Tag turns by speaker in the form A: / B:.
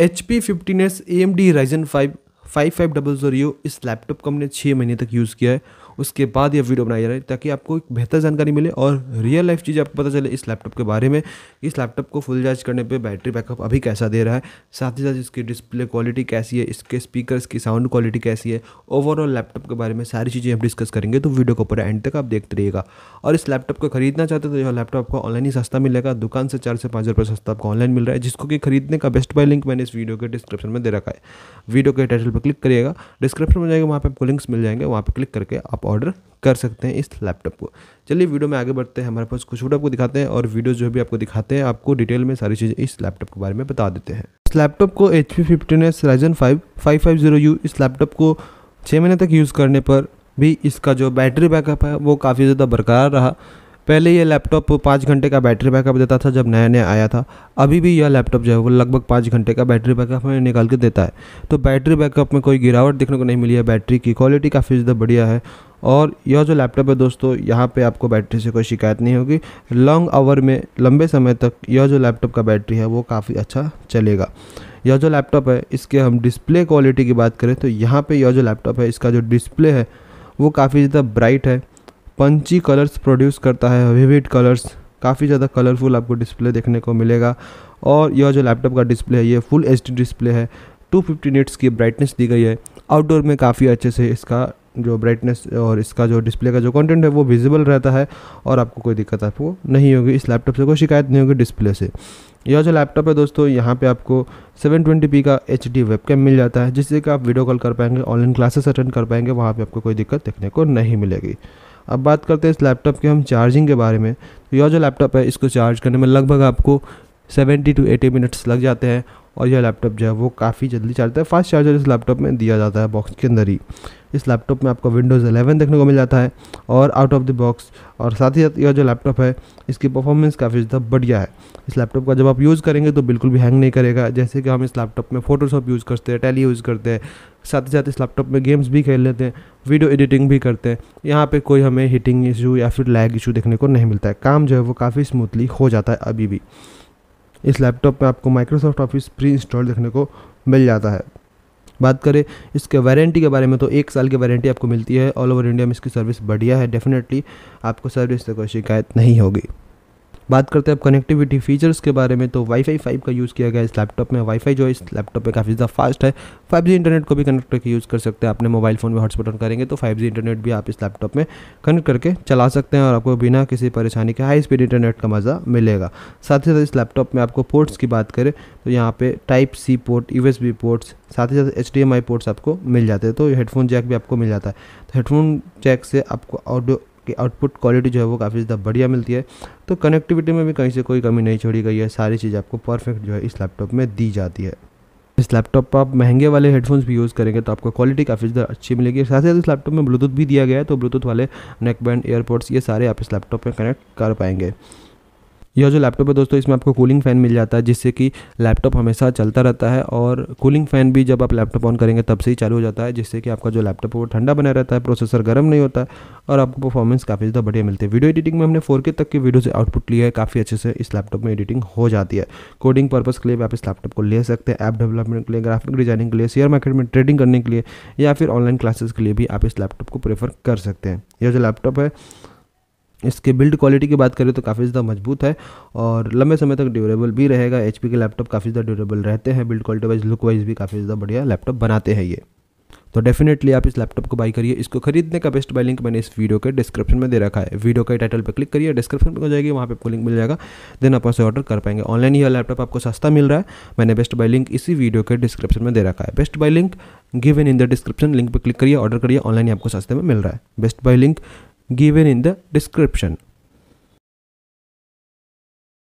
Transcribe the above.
A: H P fifteen S A M D Ryzen five five five double zero इस laptop को हमने छः महीने तक यूज़ किया है उसके बाद यह वीडियो बनाई जा रही है ताकि आपको एक बेहतर जानकारी मिले और रियल लाइफ चीज़ आपको पता चले इस लैपटॉप के बारे में इस लैपटॉप को फुल चार्ज करने पर बैटरी बैकअप अभी कैसा दे रहा है साथ ही साथ इसकी डिस्प्ले क्वालिटी कैसी है इसके स्पीकर्स की साउंड क्वालिटी कैसी है ओवरऑल लैपटॉप के बारे में सारी चीज़ें हम डिस्कस करेंगे तो वीडियो को पूरा एंड तक आप देखते रहिएगा और इस लैपटॉप को खरीदना चाहते तो यह लैपटॉप आपको ऑनलाइन ही सस्ता मिलेगा दुकान से चार से पाँच रुपये सस्ता आपको ऑनलाइन मिल रहा है जिसको कि खरीदने का बेस्ट बाय लिंक मैंने इस वीडियो के डिस्क्रिप्शन में दे रखा है वीडियो के टाइटल पर क्लिक करिएगा डिस्क्रिप्शन में जाएगा वहाँ पर आपको लिंक्स मिल जाएंगे वहाँ पर क्लिक करके आप ऑर्डर कर सकते हैं इस लैपटॉप को चलिए वीडियो में आगे बढ़ते हैं हमारे पास कुछ फोटो आपको दिखाते हैं और वीडियो जो भी आपको दिखाते हैं आपको डिटेल में सारी चीज़ें इस लैपटॉप के बारे में बता देते हैं इस लैपटॉप को H P fifteen S Ryzen five five five zero U इस लैपटॉप को छः महीने तक यूज़ करने पर भी इसका जो बैटरी बैकअप है वो काफ़ी ज़्यादा बरकरार रहा पहले यह लैपटॉप पाँच घंटे का बैटरी बैकअप देता था जब नया नया आया था अभी भी यह लैपटॉप जो है वो लगभग पाँच घंटे का बैटरी बैकअप हमें निकाल के देता है तो बैटरी बैकअप में कोई गिरावट देखने को नहीं मिली है बैटरी की क्वालिटी काफ़ी ज़्यादा बढ़िया है और यह जो लैपटॉप है दोस्तों यहाँ पे आपको बैटरी से कोई शिकायत नहीं होगी लॉन्ग आवर में लंबे समय तक यह जो लैपटॉप का बैटरी है वो काफ़ी अच्छा चलेगा यह जो लैपटॉप है इसके हम डिस्प्ले क्वालिटी की बात करें तो यहाँ पे यह जो लैपटॉप है इसका जो डिस्प्ले है वो काफ़ी ज़्यादा ब्राइट है पंची कलर्स प्रोड्यूस करता है विविड कलर्स काफ़ी ज़्यादा कलरफुल आपको डिस्प्ले देखने को मिलेगा और यह जो लैपटॉप का डिस्प्ले है ये फुल एच डिस्प्ले है 250 फिफ्टी निट्स की ब्राइटनेस दी गई है आउटडोर में काफ़ी अच्छे से इसका जो ब्राइटनेस और इसका जो डिस्प्ले का जो कंटेंट है वो विजिबल रहता है और आपको कोई दिक्कत आपको नहीं होगी इस लैपटॉप से कोई शिकायत नहीं होगी डिस्प्ले से यह जो लैपटॉप है दोस्तों यहाँ पे आपको 720p का एच डी वेबकैम मिल जाता है जिससे कि आप वीडियो कॉल कर पाएंगे ऑनलाइन क्लासेस अटेंड कर पाएंगे वहाँ पर आपको कोई दिक्कत देखने को नहीं मिलेगी अब बात करते हैं इस लैपटॉप के हम चार्जिंग के बारे में तो यह जो लैपटॉप है इसको चार्ज करने में लगभग आपको सेवेंटी टू एटी मिनट्स लग जाते हैं और यह लैपटॉप जो है वो काफ़ी जल्दी चार्जता है फास्ट चार्जर इस लैपटॉप में दिया जाता है बॉक्स के अंदर ही इस लैपटॉप में आपको विंडोज़ 11 देखने को मिल जाता है और आउट ऑफ द बॉक्स और साथ ही साथ यह जो लैपटॉप है इसकी परफॉर्मेंस काफ़ी ज़्यादा बढ़िया है इस लैपटॉप का जब आप यूज़ करेंगे तो बिल्कुल भी हैंग नहीं करेगा जैसे कि हम इस लैपटॉप में फोटोशॉप यूज़ करते हैं टैली यूज़ करते हैं साथ ही साथ इस लैपटॉप में गेम्स भी खेल लेते हैं वीडियो एडिटिंग भी करते हैं यहाँ पे कोई हमें हीटिंग इशू या फिर लैग इशू देखने को नहीं मिलता है काम जो है वो काफ़ी स्मूथली हो जाता है अभी भी इस लैपटॉप में आपको माइक्रोसॉफ्ट ऑफिस प्री इंस्टॉल देखने को मिल जाता है बात करें इसके वारंटी के बारे में तो एक साल की वारंटी आपको मिलती है ऑल ओवर इंडिया में इसकी सर्विस बढ़िया है डेफिनेटली आपको सर्विस से कोई शिकायत नहीं होगी बात करते हैं अब कनेक्टिविटी फीचर्स के बारे में तो वाईफाई फाइव का यूज़ किया गया इस लैपटॉप में वाईफाई जो है इस लैपटॉप में काफ़ी ज़्यादा फास्ट है फाइव जी इंटरनेट को भी कनेक्ट करके यूज़ कर सकते हैं अपने मोबाइल फ़ोन में हॉटस्पॉट ऑन करेंगे तो फाइव जी इंटरनेट भी आप इस लैपटॉप में कनेक्ट करके चला सकते हैं और आपको बिना किसी परेशानी के हाई स्पीड इंटरनेट का मज़ा मिलेगा साथ ही साथ इस लैपटॉप में आपको पोर्ट्स की बात करें तो यहाँ पे type C port U S B ports साथ ही साथ H D M I ports आपको मिल जाते हैं तो हेडफोन जैक भी आपको मिल जाता है तो हेडफोन जैक से आपको ऑडियो आपकी आउटपुट क्वालिटी जो है वो काफ़ी ज़्यादा बढ़िया मिलती है तो कनेक्टिविटी में भी कहीं से कोई कमी नहीं छोड़ी गई है सारी चीज़ आपको परफेक्ट जो है इस लैपटॉप में दी जाती है इस लैपटॉप पर आप महंगे वाले हेडफोन्स भी यूज़ करेंगे तो आपको क्वालिटी काफ़ी ज़्यादा अच्छी मिलेगी साथ ही साथ इस लैपटॉप में ब्लूटूथ भी दिया गया है तो ब्लूटूथ वाले नेकबैंड एयरपोर्ट्स ये सारे आप इस लैपटॉप में कनेक्ट कर पाएंगे यह जो लैपटॉप है दोस्तों इसमें आपको कूलिंग फ़ैन मिल जाता है जिससे कि लैपटॉप हमेशा चलता रहता है और कूलिंग फ़ैन भी जब आप लैपटॉप ऑन करेंगे तब से ही चालू हो जाता है जिससे कि आपका जो लैपटॉप है वो ठंडा बना रहता है प्रोसेसर गर्म नहीं होता और आपको परफॉर्मेंस काफ़ी ज़्यादा बढ़िया मिलती है वीडियो एडिटिंग में हमने फोर तक की वीडियो से आउटपुट लिया है काफ़ी अच्छे से इस लैपटॉप में एडिटिंग हो जाती है कोडिंग पर्पज़ के लिए आप इस लैपटॉप को ले सकते हैं ऐप डेवलपमेंट के लिए ग्राफिक डिजाइनिंग के लिए शेयर मार्केट में ट्रेडिंग करने के लिए या फिर ऑनलाइन क्लासेस के लिए भी आप इस लैपटॉप को प्रेफर कर सकते हैं यह जो लैपटॉप है इसके बिल्ड क्वालिटी की बात करें तो काफ़ी ज़्यादा मजबूत है और लंबे समय तक ड्यूरेबल भी रहेगा एच के लैपटॉप काफ़ी ज़्यादा ड्यूरेबल रहते हैं build quality wise look wise भी काफ़ी ज़्यादा बढ़िया लैपटॉप बनाते हैं ये तो डेफिनेटली आप इस लैपटॉप को बाई करिए इसको खरीदने का बेस्ट बाय लिंक मैंने इस वीडियो के डिस्क्रिप्शन में दे रखा है वीडियो के टाइटल पर क्लिक करिए डिस्क्रिप्शन में हो जाएगी वहाँ पे आपको लिंक मिल जाएगा देन आप उसे ऑर्डर कर पाएंगे ऑनलाइन यह लैपटॉप आपको सस्ता मिल रहा है मैंने बेस्ट बाय लिंक इसी वीडियो के डिस्क्रिप्शन में दे रखा है best buy link given in in the description link पर क्लिक करिए ऑर्डर करिए ऑनलाइन आपको सस्ते में मिल रहा है best buy link given in the description.